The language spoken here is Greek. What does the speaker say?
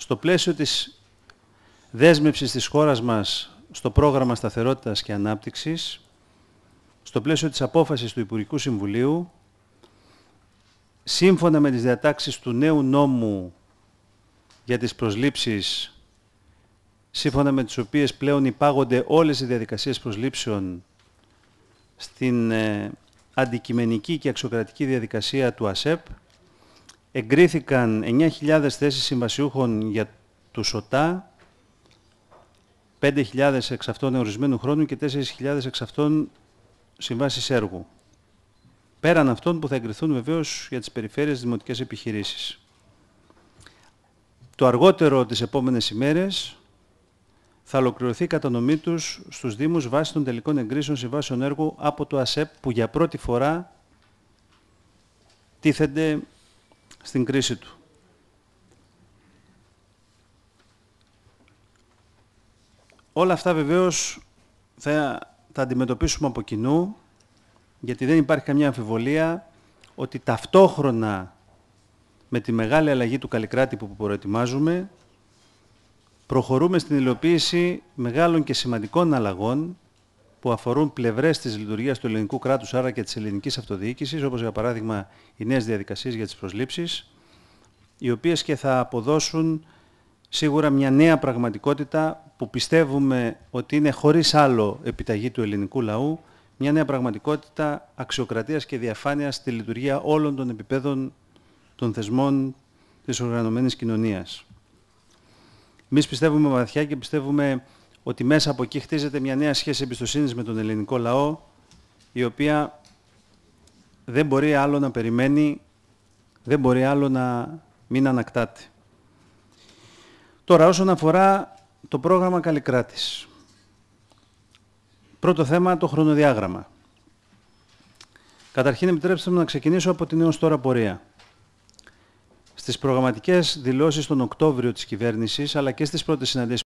στο πλαίσιο της δέσμευσης της χώρας μας στο πρόγραμμα σταθερότητας και ανάπτυξης, στο πλαίσιο της απόφασης του Υπουργικού Συμβουλίου, σύμφωνα με τις διατάξεις του νέου νόμου για τις προσλήψεις, σύμφωνα με τις οποίες πλέον υπάγονται όλες οι διαδικασίες προσλήψεων στην ε, αντικειμενική και αξιοκρατική διαδικασία του ΑΣΕΠ, εγκρίθηκαν 9.000 θέσεις συμβασιούχων για τους ΣΟΤΑ, 5.000 εξ αυτών ορισμένου χρόνου και 4.000 εξ αυτών συμβάσεις έργου. Πέραν αυτών που θα εγκριθούν βεβαίως για τις περιφέρειες δημοτικές επιχειρήσεις. Το αργότερο τις επόμενες ημέρες θα ολοκληρωθεί η κατανομή τους στους Δήμους βάσει των τελικών εγκρίσεων συμβάσεων έργου από το ΑΣΕΠ που για πρώτη φορά τίθενται στην κρίση του. Όλα αυτά βεβαίως θα τα αντιμετωπίσουμε από κοινού, γιατί δεν υπάρχει καμία αμφιβολία ότι ταυτόχρονα με τη μεγάλη αλλαγή του καλλικράτη που προετοιμάζουμε, προχωρούμε στην υλοποίηση μεγάλων και σημαντικών αλλαγών που αφορούν πλευρές της λειτουργίας του ελληνικού κράτους, άρα και της ελληνικής αυτοδιοίκησης, όπως για παράδειγμα οι νέες διαδικασίες για τις προσλήψεις, οι οποίες και θα αποδώσουν σίγουρα μια νέα πραγματικότητα που πιστεύουμε ότι είναι χωρίς άλλο επιταγή του ελληνικού λαού, μια νέα πραγματικότητα αξιοκρατίας και διαφάνειας στη λειτουργία όλων των επιπέδων των θεσμών της οργανωμένης κοινωνίας. Εμείς πιστεύουμε βαθιά και πιστεύουμε ότι μέσα από εκεί χτίζεται μια νέα σχέση εμπιστοσύνης με τον ελληνικό λαό, η οποία δεν μπορεί άλλο να περιμένει, δεν μπορεί άλλο να μην ανακτάται. Τώρα, όσον αφορά το πρόγραμμα Καλλικράτης. Πρώτο θέμα, το χρονοδιάγραμμα. Καταρχήν, επιτρέψτε μου να ξεκινήσω από την έως τώρα πορεία. Στις προγραμματικές δηλώσεις τον Οκτώβριο της κυβέρνησης, αλλά και στις πρώτες συναντήσεις